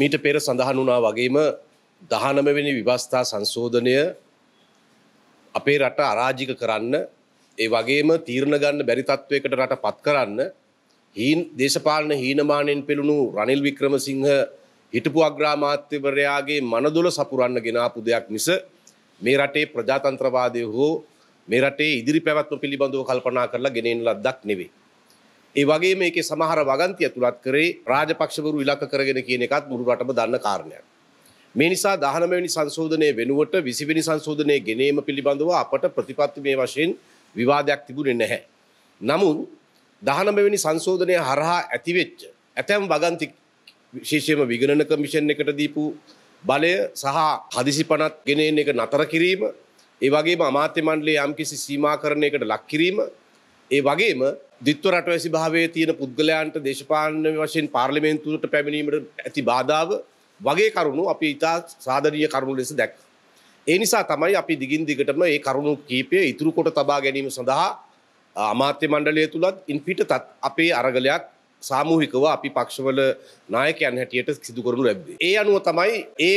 මීට පෙර සඳහන් වනා වගේම දහනමවෙනි විවස්ථා සංශෝධනය අපේ රට අරාජික කරන්න ඒ වගේම තීරණ ගන්න බැරි තත්ත්වයකට රට පත් කරන්න හීන් දේශපාලන හීනමානයෙන් පෙළුණු රනිල් වික්‍රමසිංහ හිටපු අග්‍රාමාත්‍යවරයාගේ මනදොල සපුරන්න ගෙනාපු දෙයක් මිස මේ රටේ ප්‍රජාතන්ත්‍රවාදය හෝ මේ රටේ ඉදිරි පැවැත්ම පිළිබඳව කල්පනා කරලා ගෙනෙන ලද්දක් නෙවෙයි ඒ වගේ මේක සමහර වගන්තිය තුළත් කරේ රාජපක්ෂවරු ඉලක්ක කරගෙන කියන එකත් මුළු රටම දන්න කාරණයක්. මේ නිසා 19 වෙනි සංශෝධනයේ වෙනුවට 20 වෙනි සංශෝධනයේ ගෙනීම පිළිබඳව අපට ප්‍රතිපත්තිමය වශයෙන් විවාදයක් තිබුණේ නැහැ. නමුත් 19 වෙනි සංශෝධනය හරහා ඇතිවෙච්ච ඇතැම් වගන්ති විශේෂයෙන්ම විගණන කමිෂන් එකට දීපු බලය සහ හදිසි පනත් ගෙනෙන එක නතර කිරීම ඒ වගේම අමාත්‍ය මණ්ඩලයේ යම්කිසි සීමාකරණයකට ලක් කිරීම ඒ වගේම දිත්ව රටවැසි භාවේ තියෙන පුද්ගලයන්ට දේශපාලන වශයෙන් පාර්ලිමේන්තුවට පැමිණීමට ඇති බාධාව වගේ කරුණු අපි ඉතා සාධරීය කරුණු ලෙස දැක්. ඒ නිසා තමයි අපි දිගින් දිගටම ඒ කරුණු කීපය ඉතුරු කොට තබා ගැනීම සඳහා අමාත්‍ය මණ්ඩලය තුළත් ඉන් පිටතත් අපේ අරගලයක් සාමූහිකව අපි පක්ෂවල නායකයන් හැටියට සිදු කරනු ලැබ්දේ. ඒ අනුව තමයි ඒ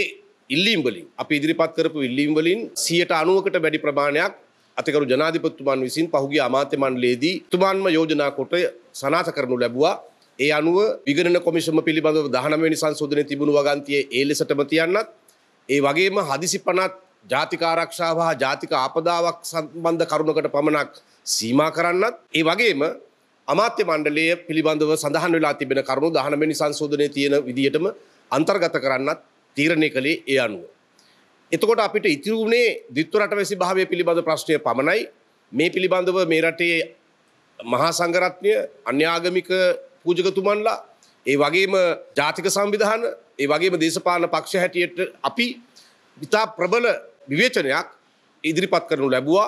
ඉල්ලීම්වලින් අපි ඉදිරිපත් කරපු ඉල්ලීම්වලින් සියට අනුවකට වැඩි ප්‍රමාණයක් අතකරු ජනාධිපතිතුමන් විසින් පහුගේ අමාත්‍ය මණ්ඩලයේදී තුමාන්ම යෝජනා කොට සනාථ කරනු ලැබුවා. ඒ අනුව විගණන කොමිෂම පිළිබඳව 19 වෙනි සංශෝධනයේ තිබුණු වගන්තියේ ඒ ලෙසටම තියන්නත් ඒ වගේම හදිසි 50ත් ජාතික ආරක්ෂාව හා ජාතික ආපදාවක් සම්බන්ධ කරුණකට පමණක් සීමා කරන්නත් ඒ වගේම අමාත්‍ය මණ්ඩලය පිළිබඳව සඳහන් වෙලා තිබෙන කරුණු 19 වෙනි සංශෝධනයේ තියෙන විදිහටම අන්තර්ගත කරන්නත් තීරණය කළේ ඒ අනුව එතකොට අපිට ඉතිරුුණේ දිත්තුරට වැසි භාවය පිළිබඳ ප්‍රශ්නය පමණයි මේ පිළිබඳව මේ රටේ මහා සංගරත්නය අන්‍යාගමික පූජකතුමන්ලා ඒ වගේම ජාතික සංවිධාන ඒ වගේම දේශපාලන පක්ෂ හැටියට අපි විතා ප්‍රබල විවේචනයක් ඉදිරිපත් කරනු ලැබවා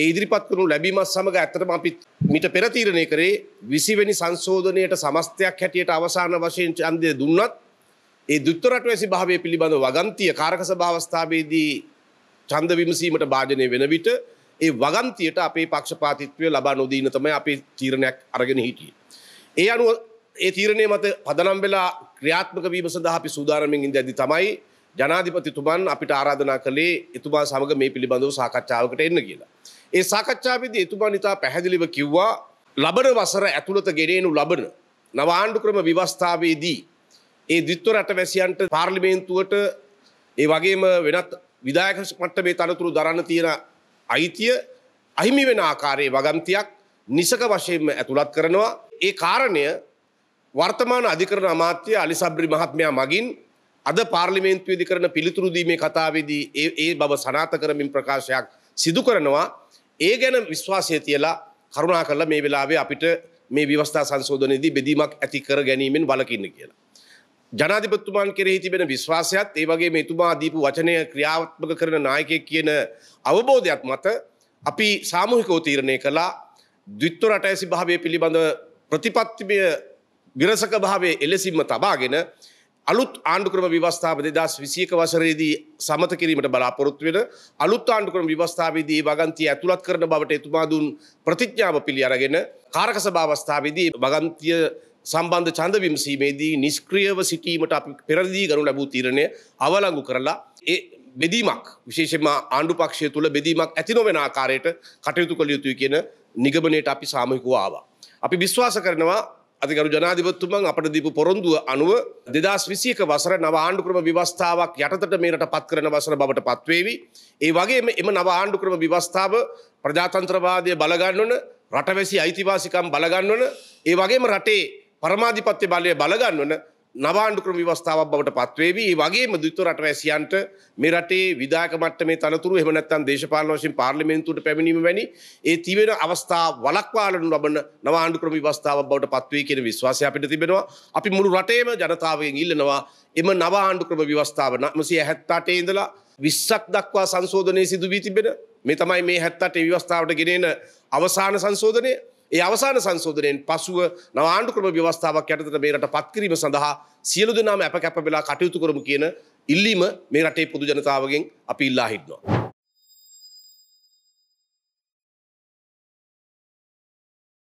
ඒ ඉදිරිපත් කරනු ලැබීමත් සමඟ ඇතරම අපි මිට පෙරතීරණය කරේ විසිවැනි සංශෝධනයට සමස්තයක් හැටියට අවසාන වශයෙන් චන්දය දුන්නත් ඒ දුත්තරටවැසි භාවය පිළිබඳ වගන්තිය කාරක සභාවස්ථාවේදී චන්ද විමසීමට භාජනය වෙන විට ඒ වගන්තියට අපේ පක්ෂපාතිත්වය ලබා නොදීන තමයි අපේ තීරණයක් අරගෙන හිටියේ. ඒ අනුව ඒ තීරණය මත පදනම් වෙලා ක්‍රියාත්මක වීම සඳහා අපි සූදානමින් ඉඳද්දී තමයි ජනාධිපතිතුමන් අපිට ආරාධනා කළේ එතුමා සමග මේ පිළිබඳව සාකච්ඡාවකට එන්න කියලා. ඒ සාකච්ඡාවේදී එතුමා නිතා පැහැදිලිව කිව්වා ලබන වසර ඇතුළත ගෙනෙනු ලබන නව ආණ්ඩුක්‍රම ව්‍යවස්ථාවේදී ඒ දිත්ව රටවැසියන්ට පාර්ලිමේන්තුවට ඒ වගේම වෙනත් විදායක මට්ටමේ තනතුරු දරන්න තියෙන අයිතිය අහිමි වෙන ආකාරයේ වගන්තියක් නිසක වශයෙන්ම ඇතුළත් කරනවා ඒ කාරණය වර්තමාන අධිකරණ අමාත්‍ය අලිසබ්‍රි මහත්මයා මගින් අද පාර්ලිමේන්තුවේදි කරන පිළිතුරු දීමේ කතාවේදී ඒ ඒ බව සනාත කරමින් ප්‍රකාශයක් සිදු කරනවා ඒ ගැන විශ්වාසය තියලා කරුණා කරලා මේ වෙලාවේ අපිට මේ විවස්ථා සංශෝධනයේදී බෙදීමක් ඇති කර ගැනීමෙන් වළකින්න කියලා ජනාධිපත්තුමාන් කෙරෙහි තිබෙන විශ්වාසයත් ඒ වගේ මෙතුමා දීපු වචනය ක්‍රියාවත්මක කරන නායකය කියන අවබෝධයක් මත අපි සාමූහිකව තීරණය කළා ද්විත්ව රට ඇසි භාවය පිළිබඳ ප්‍රතිපත්තිමය විරසක භාවය එලෙසින්ම තබාගෙන අලුත් ආණ්ඩුක්‍රම විවස්ථාව දෙදස් විසියක වසරේදී සමත කිරීමට බලාපොරොත්තු වෙන අලුත් ආණ්ඩුක්‍රම විවස්ථාවේදී වගන්තිය ඇතුළත් කරන බවට එතුමා දුන් ප්‍රතිඥාව පිළි අරගෙන කාරක සභාවස්ථාවේදී වගන්තිය සම්බන්ධ චන්ද විමසීමේදී නිස්ක්‍රියව සිටීමට අපි පෙරදී ගනු ලැබූ තීරණය අවලංගු කරලා ඒ බෙදීමක් විශේෂම ආණ්ඩු පක්ෂය තුළ බෙදීමක් ඇති නොවෙන ආකාරයට කටයුතු කළ යුතුයි කියන නිගමනයට අපි සාමයකව ආවා. අපි විශ්වාස කරනවා අධිකරු ජනාධිපතිතුමන් අපට දීපු පොරොන්දුව අනුව දෙදස් විසියක වසර නව ආණ්ඩු ක්‍රම ව්‍යවස්ථාවක් යටතට මේරට පත් කරන වසර බවට පත්වේවි. ඒ වගේම එම නව ආණ්ඩු ක්‍රම ව්‍යවස්ථාව ප්‍රජාතන්ත්‍රවාදය බලගන්නවන රටවැසි අයිතිවාසිකම් බලගන්නවන ඒ වගේම රටේ පරමාධිපත්‍ය බලය බලගන්නවන නවාණ්ඩුක්‍රම විවස්ථාවක් බවට පත්වේවී වගේම දුතු රට වැසියන්ට මේ රටේ විදාකමට මේ තනතුරු එමනත්තන් දේශපාලන වශයෙන් පාර්ලිමෙන්තුට පැමිණීම වැනි ඒ තිවෙන අවස්ථා වලක්වාලනු ලබන නවාණ්ඩුක්‍රම විවස්ථාව බවට පත්වේ කියන විශ්වාසය අපිට තිබෙනවා අපි මුළු රටේම ජනතාවයෙන් ඉල්ලනවා එම නවාණ්ඩුක්‍රම විවස්ථාව නමසිය හැත්තාටේ ඉඳලා විස්සක් දක්වා සංශෝධනය සිදුවී තිබෙන මේ තමයි මේ හැත්තට විවස්ථාවට ගෙනෙන අවසාන සංශෝධනය ඒ අවසාන සංශෝධනයෙන් පසුව නව ආණ්ඩුක්‍රම ව්‍යවස්ථාවක් යටතට මේකට පත්කිරීම සඳහා සියලු දෙනාම අප කැප වෙලා කටයුතු කරමු කියන ඉල්ලීම මේ රටේ පොදු ජනතාවගෙන් අපි ඉල්ලා හිටනවා.